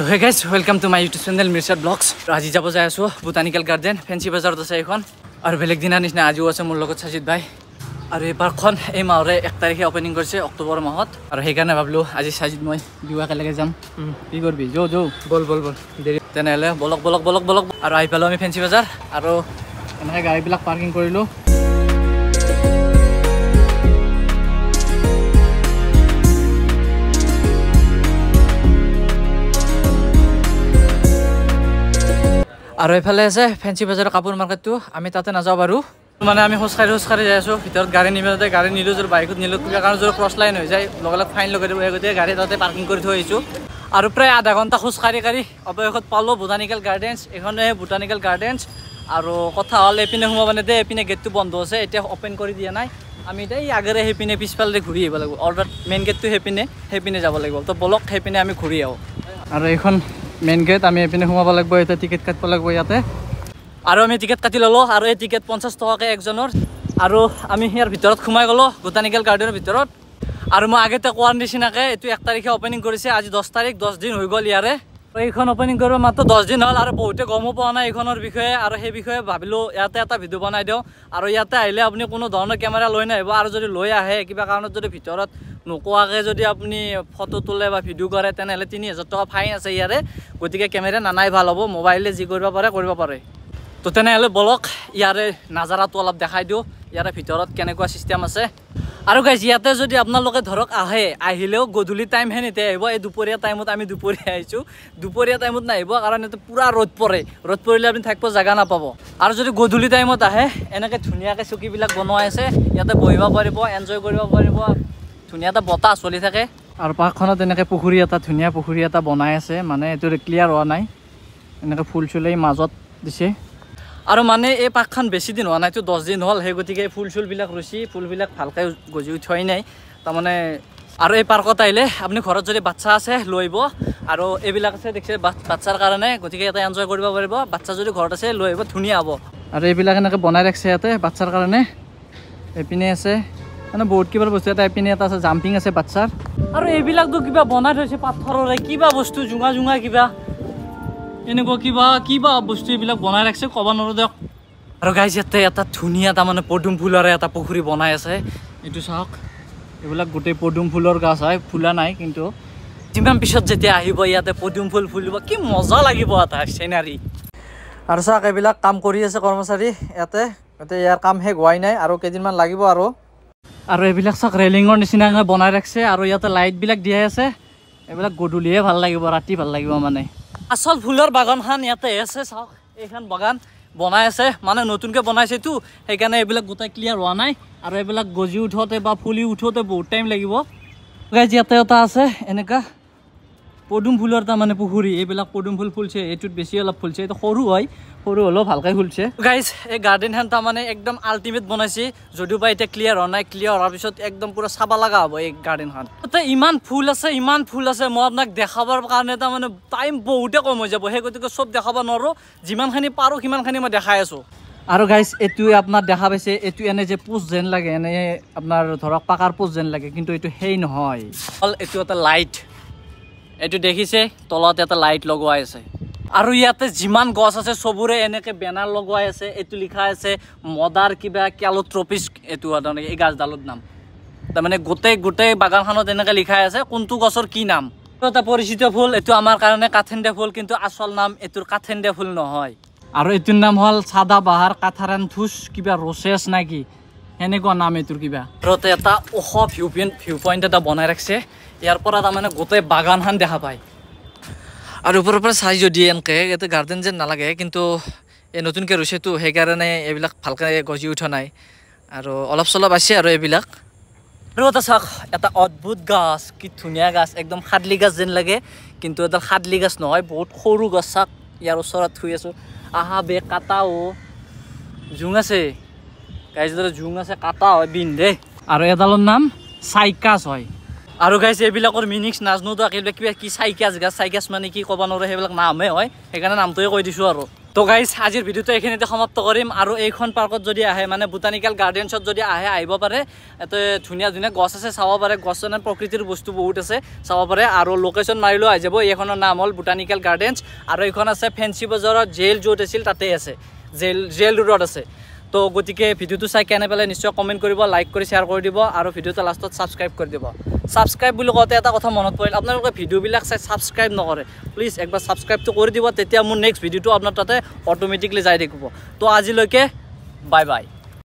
so' hey guys welcome to my YouTube channel মিৰ্চাৰ vlogs ত' আজি যাব যাই আছোঁ বুটানিকেল গাৰ্ডেন ফেঞ্চি বজাৰত আছে এইখন আৰু বেলেগ দিনাৰ নিচিনা আজিও আছে মোৰ লগত সজিত ভাই আৰু এই পাৰ্কখন এই মাহৰে এক তাৰিখে অপেনিং কৰিছে অক্টোবৰ মাহত আৰু সেইকাৰণে ভাবিলোঁ আজি সাজিত মই বিহুৱা কেলেকৈ যাম কি কৰিবি যৌ যৌ বল বল বল দেৰি তেনেহ'লে বলক বলক বলক বলক আৰু আহি পালোঁ আমি ফেঞ্চি বজাৰ আৰু এনেকৈ গাড়ীবিলাক পাৰ্কিং কৰিলোঁ আৰু এইফালে আছে ফেঞ্চি বজাৰৰ কাপোৰ মাৰ্কেটটো আমি তাতে নাযাওঁ বাৰু মানে আমি খোজকাঢ়ি খোজকাঢ়ি যাই আছোঁ ভিতৰত গাড়ী নিমিলাতে গাড়ী নিলোঁ যোৰ বাইকত নিলোঁ কিবা কাৰণে যোৰ ক্ৰছ লাইন হৈ যায় লগে লগে ফাইন লগাই দিব গতিকে গাড়ী তাতে পাৰ্কিং কৰি থৈ আহিছোঁ আৰু প্ৰায় আধা ঘণ্টা খোজকাঢ়ি কাঢ়ি অৱশেষত পালোঁ বুটানিকেল গাৰ্ডেনছ এইখনে বুটানিকেল গাৰ্ডেনছ আৰু কথা হ'ল এইপিনে সোমাব দেই এইপিনে গেটটো বন্ধ আছে এতিয়া অ'পেন কৰি দিয়া নাই আমি এতিয়া এই আগেৰে সেইপিনে পিছফালে ঘূৰি আহিব লাগিব অৰ্ডাৰ মেইন গেটটো সেইপিনে সেইপিনে যাব লাগিব তো ব'লক সেইপিনে আমি ঘূৰি আহোঁ আৰু এইখন মেইন গেট আমি এইপিনে সোমাব লাগিব এতিয়া টিকেট কাটিব লাগিব ইয়াতে আৰু আমি টিকেট কাটি ল'লোঁ আৰু এই টিকেট পঞ্চাছ টকাকৈ একজনৰ আৰু আমি ইয়াৰ ভিতৰত সোমাই গ'লোঁ বটানিকেল গাৰ্ডেনৰ ভিতৰত আৰু মই আগতে কোৱাৰ নিচিনাকৈ এইটো এক তাৰিখে অ'পেনিং কৰিছে আজি দহ তাৰিখ দহ দিন হৈ গ'ল ইয়াৰে এইখন অ'পেনিং কৰিব মাত্ৰ দহ দিন হ'ল আৰু বহুতে গমো পোৱা নাই এইখনৰ বিষয়ে আৰু সেই বিষয়ে ভাবিলোঁ ইয়াতে এটা ভিডিঅ' বনাই দিওঁ আৰু ইয়াতে আহিলে আপুনি কোনো ধৰণৰ কেমেৰা লৈ নাহিব আৰু যদি লৈ আহে কিবা কাৰণত যদি ভিতৰত নোকোৱাকৈ যদি আপুনি ফটো তোলে বা ভিডিঅ' কৰে তেনেহ'লে তিনি হাজাৰ টকা ফাইন আছে ইয়াৰে গতিকে কেমেৰা নানাই ভাল হ'ব মোবাইলে যি কৰিব পাৰে কৰিব পাৰে তো তেনেহ'লে বলক ইয়াৰে নাজাৰাটো অলপ দেখাই দিওঁ ইয়াৰে ভিতৰত কেনেকুৱা ছিষ্টেম আছে আৰু গাইজ ইয়াতে যদি আপোনালোকে ধৰক আহে আহিলেও গধূলি টাইমহেনিতে আহিব এই দুপৰীয়া টাইমত আমি দুপৰীয়া আহিছোঁ দুপৰীয়া টাইমত নাহিব কাৰণ ইয়াতে পূৰা ৰ'দ পৰে ৰ'দ পৰিলে আপুনি থাকিব জেগা নাপাব আৰু যদি গধূলি টাইমত আহে এনেকৈ ধুনীয়াকৈ চকীবিলাক বনোৱাই আছে ইয়াতে বহিব পাৰিব এনজয় কৰিব পাৰিব ধুনীয়া এটা বতাহ চলি থাকে আৰু পাৰ্কখনত এনেকৈ পুখুৰী এটা ধুনীয়া পুখুৰী এটা বনাই আছে মানে এইটো ক্লিয়াৰ হোৱা নাই এনেকৈ ফুল চুল মাজত দিছে আৰু মানে এই পাৰ্কখন বেছি দিন হোৱা নাইতো দহ দিন হ'ল সেই গতিকে ফুল চুলবিলাক ৰুচি ফুলবিলাক ভালকৈ গজি উঠোৱাই নাই তাৰমানে আৰু এই পাৰ্কত আহিলে আপুনি ঘৰত যদি বাচ্ছা আছে লৈ আহিব আৰু এইবিলাক আছে দেখিছে বাচ্ছাৰ কাৰণে গতিকে ইয়াতে এনজয় কৰিব পাৰিব বাচ্ছা যদি ঘৰত আছে লৈ আহিব ধুনীয়া হ'ব আৰু এইবিলাক এনেকৈ বনাই ৰাখিছে ইয়াতে বাচ্ছাৰ কাৰণে এইপিনে আছে মানে বহুত কিবা বস্তু এটা এপিনে এটা আছে জাম্পিং আছে বাচ্চাৰ আৰু এইবিলাকতো কিবা বনাই থৈছে পাথৰৰে কিবা বস্তু জোঙা জোঙা কিবা এনেকুৱা কিবা কিবা বস্তু এইবিলাক বনাই ৰাখিছে ক'ব নোৱাৰো দিয়ক আৰু গাইজ ইয়াতে এটা ধুনীয়া তাৰমানে পদুম ফুলৰে এটা পুখুৰী বনাই আছে এইটো চাওক এইবিলাক গোটেই পদুম ফুলৰ গছ হয় ফুলা নাই কিন্তু যিমান পিছত যেতিয়া আহিব ইয়াতে পদুম ফুল ফুলিব কি মজা লাগিব এটা চেনাৰী আৰু চাওক এইবিলাক কাম কৰি আছে কৰ্মচাৰী ইয়াতে গতিকে ইয়াৰ কাম শেষ হোৱাই নাই আৰু কেইদিনমান লাগিব আৰু আৰু এইবিলাক চাওক ৰেলিঙৰ নিচিনা বনাই ৰাখিছে আৰু ইয়াতে লাইটবিলাক দিয়াই আছে এইবিলাক গধূলিয়ে ভাল লাগিব ৰাতি ভাল লাগিব মানে আচল ফুলৰ বাগানখন ইয়াতে আছে চাওক এইখন বাগান বনাই আছে মানে নতুনকৈ বনাইছে বনাইছেতো সেইকাৰণে এইবিলাক গোটেই ক্লিয়াৰ হোৱা নাই আৰু এইবিলাক গজি উঠোঁতে বা ফুলি উঠোঁতে বহুত টাইম লাগিব গাইজ ইয়াতে এটা আছে এনেকুৱা পদুম ফুলৰ তাৰমানে পুখুৰী এইবিলাক পদুম ফুল ফুলছে এইটোত বেছি অলপ ফুলছে এইটো সৰু হয় সৰু হ'লেও ভালকৈ খুলিছে গাইজ এই গাৰ্ডেনখন তাৰমানে একদম আল্টিমেট বনাইছে যদিও বা এতিয়া ক্লিয়াৰ হোৱা নাই ক্লিয়াৰ হোৱাৰ পিছত একদম পুৰা চাব লগা হ'ব এই গাৰ্ডেনখন তাতে ইমান ফুল আছে ইমান ফুল আছে মই আপোনাক দেখাবৰ কাৰণে তাৰমানে টাইম বহুতে কম হৈ যাব সেই গতিকে চব দেখাব নোৱাৰোঁ যিমানখিনি পাৰোঁ সিমানখিনি মই দেখাই আছোঁ আৰু গাইজ এইটো আপোনাৰ দেখা পাইছে এইটো এনে যে পোচ যেন লাগে এনে আপোনাৰ ধৰক পাকাৰ পোচ যেন লাগে কিন্তু এইটো সেই নহয় অকল এইটো এটা লাইট এইটো দেখিছে তলত এটা লাইট লগোৱাই আছে আৰু ইয়াতে যিমান গছ আছে চবৰে এনেকে বেনাৰ লগোৱাই আছে এইটো লিখা আছে মদাৰ কিবা কেলো ট্ৰপিচ এইটো এই গছডালৰ নাম তাৰমানে গোটেই গোটেই বাগানখনত এনেকে লিখাই আছে কোনটো গছৰ কি নাম এটা পৰিচিত ফুল এইটো আমাৰ কাৰণে কাঠেণ্ডে ফুল কিন্তু আচল নাম এইটোৰ কাঠেণ্ডে ফুল নহয় আৰু এইটোৰ নাম হ'ল চাদা বাহাৰ কাঠাৰান ঠোচ কিবা ৰচেচ কি সেনেকুৱা নাম এইটোৰ কিবা এটা ওখ ভিউ পইণ্ট ভিউ পইণ্ট এটা বনাই ৰাখিছে ইয়াৰ পৰা তাৰমানে গোটেই বাগানখন দেখা পায় আৰু ওপৰৰ পৰা চাই যদি এনেকৈ এইটো গাৰ্ডেন যেন নালাগে কিন্তু এই নতুনকৈ ৰুইছেতো সেইকাৰণে এইবিলাক ভালকৈ গজি উঠা নাই আৰু অলপ চলপ আছে আৰু এইবিলাক আৰু এটা চাওক এটা অদ্ভুত গছ কি ধুনীয়া গছ একদম সাদলি গছ যেন লাগে কিন্তু এডাল সাদলি গছ নহয় বহুত সৰু গছ চাওক ইয়াৰ ওচৰত থুই আছোঁ আহা বে কাটাও জোং আছে গাইজ জুং আছে কাটা হয় বিন্ধে আৰু এডালৰ নাম চাইকাছ হয় আৰু গাইছে এইবিলাকৰ মিনিংছ নাজনো তো এইবিলাক কিবা কি চাইকাছ গাছ চাইকাছ মানে কি ক'ব নোৱাৰোঁ সেইবিলাক নামহে হয় সেইকাৰণে নামটোৱে কৈ দিছোঁ আৰু তো গাইছ আজিৰ ভিডিঅ'টো এইখিনিতে সমাপ্ত কৰিম আৰু এইখন পাৰ্কত যদি আহে মানে বুটানিকেল গাৰ্ডেনছত যদি আহে আহিব পাৰে এইটো ধুনীয়া ধুনীয়া গছ আছে চাব পাৰে গছ মানে প্ৰকৃতিৰ বস্তু বহুত আছে চাব পাৰে আৰু লোকেশ্যন মাৰিলেও আহি যাব এইখনৰ নাম হ'ল বুটানিকেল গাৰ্ডেনছ আৰু এইখন আছে ফেঞ্চি বজাৰত জেইল য'ত আছিল তাতেই আছে জেইল জেইল ৰোডত আছে তো গতিকে ভিডিঅ'টো চাই কেনে পেলাই নিশ্চয় কমেণ্ট কৰিব লাইক কৰি শ্বেয়াৰ কৰি দিব আৰু ভিডিঅ'টো লাষ্টত ছাবস্ক্ৰাইব কৰি দিব ছাবস্ক্ৰাইব বুলি কওঁতে এটা কথা মনত পৰিল আপোনালোকে ভিডিঅ'বিলাক চাই ছাবস্ক্ৰাইব নকৰে প্লিজ একবাৰ ছাবস্ক্ৰাইবটো কৰি দিব তেতিয়া মোৰ নেক্সট ভিডিঅ'টো আপোনাৰ তাতে অট'মেটিকলি যাই থাকিব তো আজিলৈকে বাই বাই